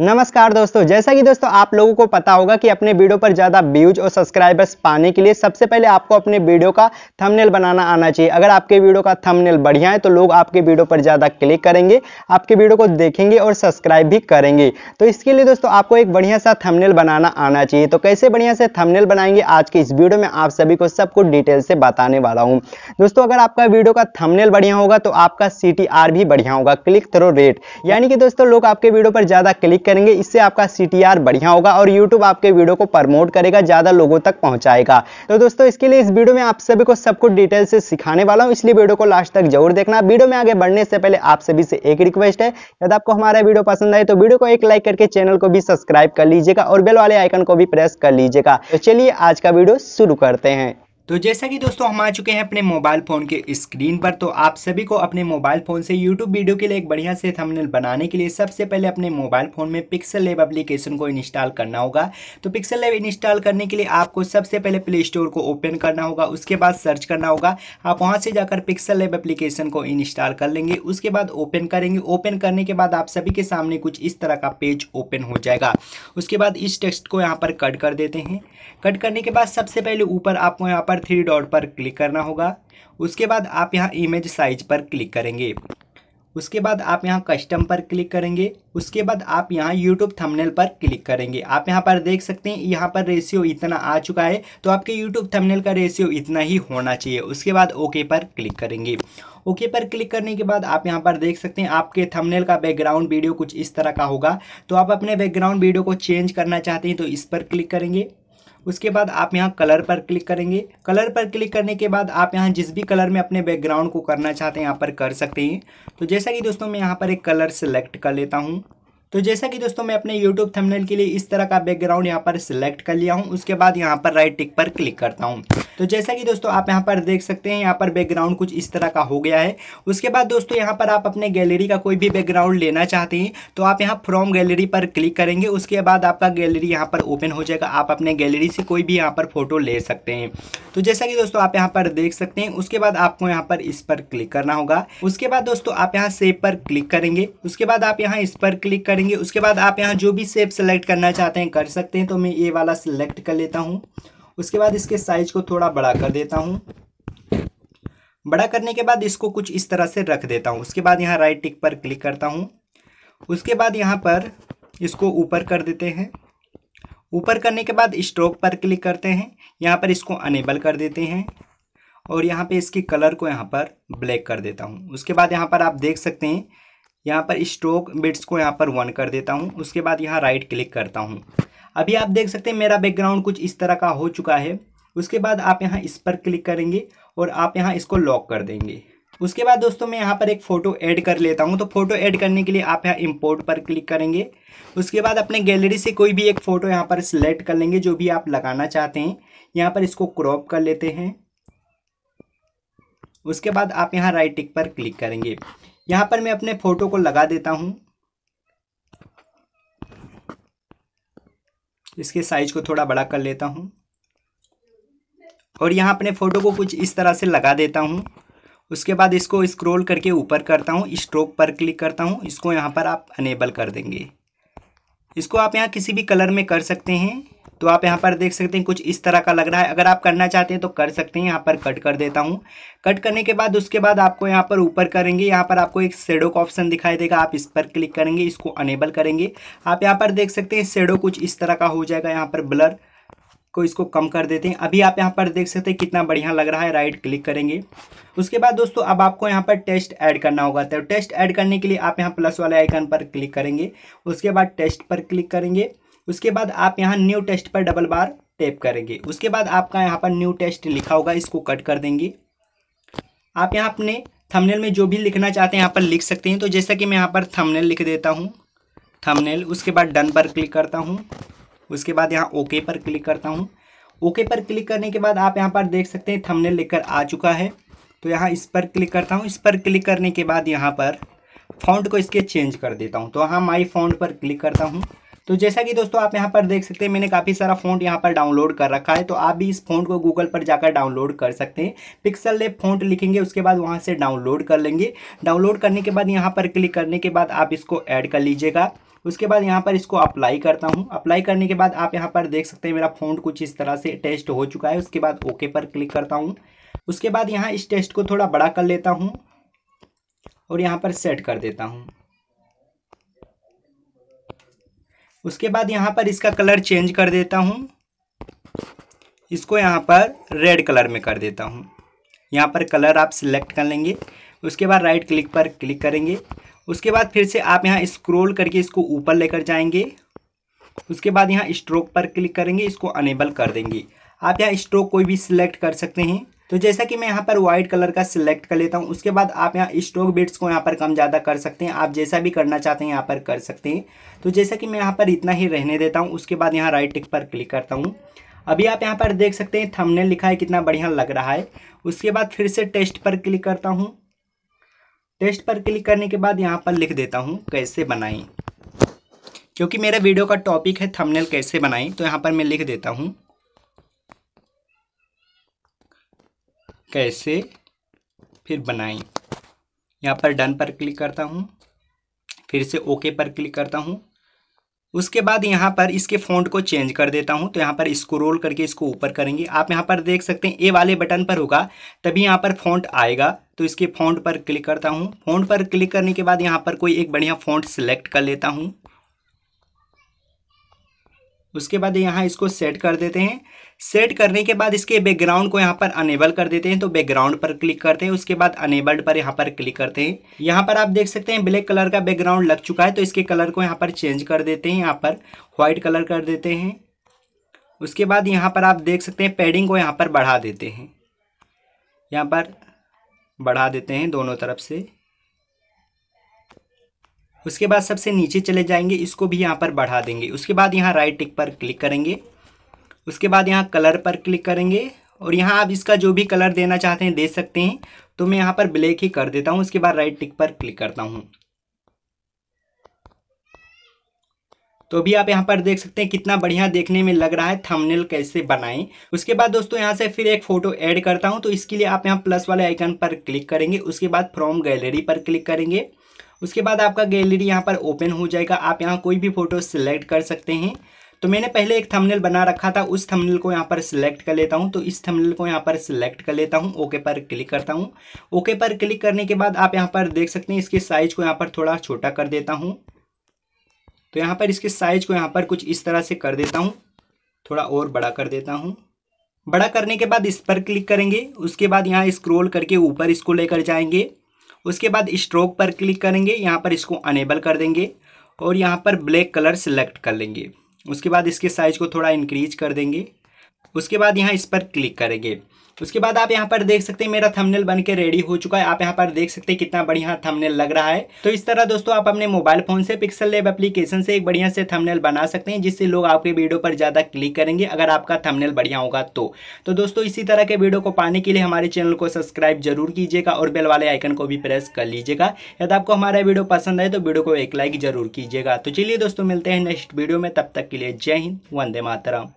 नमस्कार दोस्तों जैसा कि दोस्तों आप लोगों को पता होगा कि अपने वीडियो पर ज़्यादा व्यूज और सब्सक्राइबर्स पाने के लिए सबसे पहले आपको अपने वीडियो का थंबनेल बनाना आना चाहिए अगर आपके वीडियो का थंबनेल बढ़िया है तो लोग आपके वीडियो पर ज़्यादा क्लिक करेंगे आपके वीडियो को देखेंगे और सब्सक्राइब भी करेंगे तो इसके लिए दोस्तों आपको एक बढ़िया सा थमनेल बनाना आना चाहिए तो कैसे बढ़िया से थमनेल बनाएंगे आज के इस वीडियो में आप सभी को सब कुछ डिटेल से बताने वाला हूँ दोस्तों अगर आपका वीडियो का थमनेल बढ़िया होगा तो आपका सी भी बढ़िया होगा क्लिक थ्रो रेट यानी कि दोस्तों लोग आपके वीडियो पर ज़्यादा क्लिक करेंगे इससे आपका सी बढ़िया होगा और यूट्यूब आपके वीडियो को प्रमोट करेगा ज़्यादा लोगों तक पहुंचाएगा तो दोस्तों इसके लिए इस वीडियो में आप सभी को सब कुछ डिटेल से सिखाने वाला हूँ इसलिए वीडियो को लास्ट तक जरूर देखना वीडियो में आगे बढ़ने से पहले आप सभी से एक रिक्वेस्ट है यदि आपको हमारा वीडियो पसंद आए तो वीडियो को एक लाइक करके चैनल को भी सब्सक्राइब कर लीजिएगा और बेल वाले आइकन को भी प्रेस कर लीजिएगा तो चलिए आज का वीडियो शुरू करते हैं तो जैसा कि दोस्तों हम आ चुके हैं अपने मोबाइल फ़ोन के स्क्रीन पर तो आप सभी को अपने मोबाइल फ़ोन से यूट्यूब वीडियो के लिए एक बढ़िया से थंबनेल बनाने के लिए सबसे पहले अपने मोबाइल फ़ोन में पिक्सल लेब एप्लीकेशन को इंस्टॉल करना होगा तो पिक्सल लेब इंस्टॉल करने के लिए आपको सबसे पहले प्ले स्टोर को ओपन करना होगा उसके बाद सर्च करना होगा आप वहाँ से जाकर पिक्सल लेब एप्लीकेशन को इंस्टॉल कर लेंगे उसके बाद ओपन करेंगे ओपन करने के बाद आप सभी के सामने कुछ इस तरह का पेज ओपन हो जाएगा उसके बाद इस टेक्स्ट को यहाँ पर कट कर देते हैं कट करने के बाद सबसे पहले ऊपर आपको यहाँ पर नंबर थ्री डॉट पर क्लिक करना होगा उसके बाद आप यहाँ इमेज साइज पर क्लिक करेंगे उसके बाद आप यहाँ कस्टम पर क्लिक करेंगे उसके बाद आप यहाँ यूट्यूब थंबनेल पर क्लिक करेंगे आप यहाँ पर देख सकते हैं यहाँ पर रेशियो इतना आ चुका है तो आपके यूट्यूब थंबनेल का रेशियो इतना ही होना चाहिए उसके बाद ओके पर क्लिक करेंगे ओके पर क्लिक करने के बाद आप यहाँ पर देख सकते हैं आपके थमनेल का बैकग्राउंड वीडियो कुछ इस तरह का होगा तो आप अपने बैकग्राउंड वीडियो को चेंज करना चाहते हैं तो इस पर क्लिक करेंगे उसके बाद आप यहाँ कलर पर क्लिक करेंगे कलर पर क्लिक करने के बाद आप यहाँ जिस भी कलर में अपने बैकग्राउंड को करना चाहते हैं यहाँ पर कर सकते हैं तो जैसा कि दोस्तों मैं यहाँ पर एक कलर सेलेक्ट कर लेता हूँ तो जैसा कि दोस्तों मैं अपने YouTube थंबनेल के लिए इस तरह का बैकग्राउंड यहाँ पर सिलेक्ट कर लिया हूँ उसके बाद यहाँ पर राइट टिक पर क्लिक करता हूँ तो जैसा कि दोस्तों आप यहाँ पर देख सकते हैं यहाँ पर बैकग्राउंड कुछ इस तरह का हो गया है उसके बाद दोस्तों यहाँ पर आप अपने गैलरी का कोई भी बैकग्राउंड लेना चाहते हैं तो आप यहाँ फ्रॉम गैलरी पर क्लिक करेंगे उसके बाद आपका गैलरी यहाँ पर ओपन हो जाएगा आप अपने गैलरी से कोई भी यहाँ पर फोटो ले सकते हैं तो जैसा कि दोस्तों आप यहाँ पर देख सकते हैं उसके बाद आपको यहाँ पर इस पर क्लिक करना होगा उसके बाद दोस्तों आप यहाँ सेव पर क्लिक करेंगे उसके बाद आप यहाँ इस पर क्लिक करेंगे उसके बाद आप यहाँ जो भी सेप सेलेक्ट करना चाहते हैं कर सकते हैं तो मैं ये वाला सिलेक्ट कर लेता हूँ उसके बाद इसके साइज को थोड़ा बड़ा कर देता हूँ बड़ा करने के बाद इसको कुछ इस तरह से रख देता हूँ उसके बाद यहाँ राइट टिक पर क्लिक करता हूँ उसके बाद यहाँ पर इसको ऊपर कर देते हैं ऊपर करने के बाद स्ट्रोक पर क्लिक करते हैं यहाँ पर इसको अनेबल कर देते हैं और यहाँ पे इसके कलर को यहाँ पर ब्लैक कर देता हूँ उसके बाद यहाँ पर आप देख सकते हैं यहाँ पर स्ट्रोक बिट्स को यहाँ पर वन कर देता हूँ उसके बाद यहाँ राइट क्लिक करता हूँ अभी आप देख सकते हैं मेरा बैकग्राउंड कुछ इस तरह का हो चुका है उसके बाद आप यहाँ इस पर क्लिक करेंगे और आप यहाँ इसको लॉक कर देंगे उसके बाद दोस्तों मैं यहाँ पर एक फ़ोटो ऐड कर लेता हूँ तो फोटो ऐड करने के लिए आप यहाँ इंपोर्ट पर क्लिक करेंगे उसके बाद अपने गैलरी से कोई भी एक फ़ोटो यहाँ पर सिलेक्ट कर लेंगे जो भी आप लगाना चाहते हैं यहाँ पर इसको क्रॉप कर लेते हैं उसके बाद आप यहाँ राइट टिक पर क्लिक करेंगे यहाँ पर मैं अपने फ़ोटो को लगा देता हूँ इसके साइज को थोड़ा बड़ा कर लेता हूँ और यहाँ अपने फ़ोटो को कुछ इस तरह से लगा देता हूँ उसके बाद इसको स्क्रॉल करके ऊपर करता हूँ स्ट्रोक पर क्लिक करता हूँ इसको यहाँ पर आप अनेबल कर देंगे इसको आप यहाँ किसी भी कलर में कर सकते हैं तो आप यहाँ पर देख सकते हैं कुछ इस तरह का लग रहा है अगर आप करना चाहते हैं तो कर सकते हैं यहाँ पर कट कर देता हूँ कट करने के बाद उसके बाद आपको यहाँ पर ऊपर करेंगे यहाँ पर आपको एक शेडो का ऑप्शन दिखाई देगा आप इस पर क्लिक करेंगे इसको अनेबल करेंगे आप यहाँ पर देख सकते हैं शेडो कुछ इस तरह का हो जाएगा यहाँ पर ब्लर को इसको कम कर देते हैं अभी आप यहाँ पर देख सकते हैं कितना बढ़िया लग रहा है राइट क्लिक करेंगे उसके बाद दोस्तों अब आपको यहाँ पर टेस्ट ऐड करना होगा तो टेस्ट ऐड करने के लिए आप यहाँ प्लस वाले आइकन पर क्लिक करेंगे उसके बाद टेस्ट पर क्लिक करेंगे उसके बाद आप यहाँ न्यू टेस्ट पर डबल बार टैप करेंगे उसके बाद आपका यहाँ पर न्यू टेस्ट लिखा होगा इसको कट कर देंगे आप यहाँ अपने थंबनेल में जो भी लिखना चाहते हैं यहाँ पर लिख सकते हैं तो जैसा कि मैं यहाँ पर थंबनेल लिख देता हूँ थंबनेल उसके बाद डन पर क्लिक करता हूँ उसके बाद यहाँ ओके पर क्लिक करता हूँ ओके पर क्लिक करने के बाद आप यहाँ पर देख सकते हैं थंबनेल लेकर आ चुका है तो यहाँ इस पर क्लिक करता हूँ इस पर क्लिक करने के बाद यहाँ पर फ़ॉन्ट को इसके चेंज कर देता हूँ तो यहाँ माई फ़ॉन्ट पर क्लिक करता हूँ तो जैसा कि दोस्तों आप यहाँ पर देख सकते हैं मैंने काफ़ी सारा फोन यहाँ पर डाउनलोड कर रखा है तो आप भी इस फ़ोन को गूगल पर जाकर डाउनलोड कर सकते हैं पिक्सल लेप फोन लिखेंगे उसके बाद वहाँ से डाउनलोड कर लेंगे डाउनलोड करने के बाद यहाँ पर क्लिक करने के बाद आप इसको ऐड कर लीजिएगा उसके बाद यहाँ पर इसको अप्लाई करता हूँ अप्लाई करने के बाद आप यहाँ पर देख सकते हैं मेरा फ़ोन कुछ इस तरह से टेस्ट हो चुका है उसके बाद ओके पर क्लिक करता हूँ उसके बाद यहाँ इस टेस्ट को थोड़ा बड़ा कर लेता हूँ और यहाँ पर सेट कर देता हूँ उसके बाद यहाँ पर इसका कलर चेंज कर देता हूँ इसको यहाँ पर रेड कलर में कर देता हूँ यहाँ पर कलर आप सिलेक्ट कर लेंगे उसके बाद राइट क्लिक पर क्लिक करेंगे उसके बाद फिर से आप यहाँ स्क्रोल करके इसको ऊपर लेकर जाएंगे उसके बाद यहाँ स्ट्रोक पर क्लिक करेंगे इसको अनेबल कर देंगे आप यहाँ स्ट्रोक कोई भी सिलेक्ट कर सकते हैं तो जैसा कि मैं यहाँ पर व्हाइट कलर का सिलेक्ट कर लेता हूँ उसके बाद आप यहाँ स्ट्रोक बिट्स को यहाँ पर कम ज़्यादा कर सकते हैं आप जैसा भी करना चाहते हैं यहाँ पर कर सकते हैं तो जैसा कि मैं यहाँ पर इतना ही रहने देता हूँ उसके बाद यहाँ राइट टिक पर क्लिक करता हूँ अभी आप यहाँ पर देख सकते हैं थमने लिखा है कितना बढ़िया लग रहा है उसके बाद फिर से टेस्ट पर क्लिक करता हूँ टेस्ट पर क्लिक करने के बाद यहाँ पर लिख देता हूँ कैसे बनाएं क्योंकि मेरा वीडियो का टॉपिक है थंबनेल कैसे बनाएं तो यहाँ पर मैं लिख देता हूँ कैसे फिर बनाएं यहाँ पर डन पर क्लिक करता हूँ फिर से ओके पर क्लिक करता हूँ उसके बाद यहाँ पर इसके फ़ॉन्ट को चेंज कर देता हूँ तो यहाँ पर स्क्रोल करके इसको ऊपर करेंगे आप यहाँ पर देख सकते हैं ए वाले बटन पर होगा तभी यहाँ पर फ़ॉन्ट आएगा तो इसके फ़ॉन्ट पर क्लिक करता हूँ फ़ॉन्ट पर क्लिक करने के बाद यहाँ पर कोई एक बढ़िया फ़ॉन्ट सेलेक्ट कर लेता हूँ उसके बाद यहाँ इसको सेट कर देते हैं सेट करने के बाद इसके बैकग्राउंड को यहाँ पर अनेबल कर देते हैं तो बैकग्राउंड पर क्लिक करते हैं उसके बाद अनेबल्ड पर यहाँ पर क्लिक करते हैं यहाँ पर आप देख सकते हैं ब्लैक कलर का बैकग्राउंड लग चुका है तो इसके कलर को यहाँ पर चेंज कर देते हैं यहाँ पर व्हाइट कलर कर देते हैं उसके बाद यहाँ पर आप देख सकते हैं पैडिंग को यहाँ पर बढ़ा देते हैं यहाँ पर बढ़ा देते हैं दोनों तरफ से उसके बाद सबसे नीचे चले जाएंगे इसको भी यहाँ पर बढ़ा देंगे उसके बाद यहाँ राइट टिक पर क्लिक करेंगे उसके बाद यहाँ कलर पर क्लिक करेंगे और यहाँ आप इसका जो भी कलर देना चाहते हैं दे सकते हैं तो मैं यहाँ पर ब्लैक ही कर देता हूँ उसके बाद राइट टिक पर क्लिक करता हूँ तो भी आप यहाँ पर देख सकते हैं कितना बढ़िया देखने में लग रहा है थंबनेल कैसे बनाएं उसके बाद दोस्तों यहाँ से फिर एक फ़ोटो ऐड करता हूँ तो इसके लिए आप यहाँ प्लस वाले आइकन पर क्लिक करेंगे उसके बाद फ्रॉम गैलरी पर क्लिक करेंगे उसके बाद आपका गैलरी यहाँ पर ओपन हो जाएगा आप यहाँ कोई भी फ़ोटो सिलेक्ट कर सकते हैं तो मैंने पहले एक थंबनेल बना रखा था उस थंबनेल को यहाँ पर सिलेक्ट कर लेता हूँ तो इस थंबनेल को यहाँ पर सिलेक्ट कर लेता हूँ ओके पर क्लिक करता हूँ ओके पर क्लिक करने के बाद आप यहाँ पर देख सकते हैं इसके साइज़ को यहाँ पर थोड़ा छोटा कर देता हूँ तो यहाँ पर इसके साइज़ को यहाँ पर कुछ इस तरह से कर देता हूँ थोड़ा और बड़ा कर देता हूँ बड़ा करने के बाद इस पर क्लिक करेंगे उसके बाद यहाँ स्क्रोल करके ऊपर इसको लेकर जाएंगे उसके बाद स्ट्रोक पर क्लिक करेंगे यहाँ पर इसको अनेबल कर देंगे और यहाँ पर ब्लैक कलर सेलेक्ट कर लेंगे उसके बाद इसके साइज़ को थोड़ा इंक्रीज कर देंगे उसके बाद यहाँ इस पर क्लिक करेंगे उसके बाद आप यहाँ पर देख सकते हैं मेरा थंबनेल बन के रेडी हो चुका है आप यहाँ पर देख सकते हैं कितना बढ़िया थंबनेल लग रहा है तो इस तरह दोस्तों आप अपने मोबाइल फोन से पिक्सल लेब एप्लीकेशन से एक बढ़िया से थंबनेल बना सकते हैं जिससे लोग आपके वीडियो पर ज़्यादा क्लिक करेंगे अगर आपका थमनेल बढ़िया होगा तो तो दोस्तों इसी तरह के वीडियो को पाने के लिए हमारे चैनल को सब्सक्राइब जरूर कीजिएगा और बेल वाले आइकन को भी प्रेस कर लीजिएगा यदि आपको हमारा वीडियो पसंद आए तो वीडियो को एक लाइक जरूर कीजिएगा तो चलिए दोस्तों मिलते हैं नेक्स्ट वीडियो में तब तक के लिए जय हिंद वंदे मातरम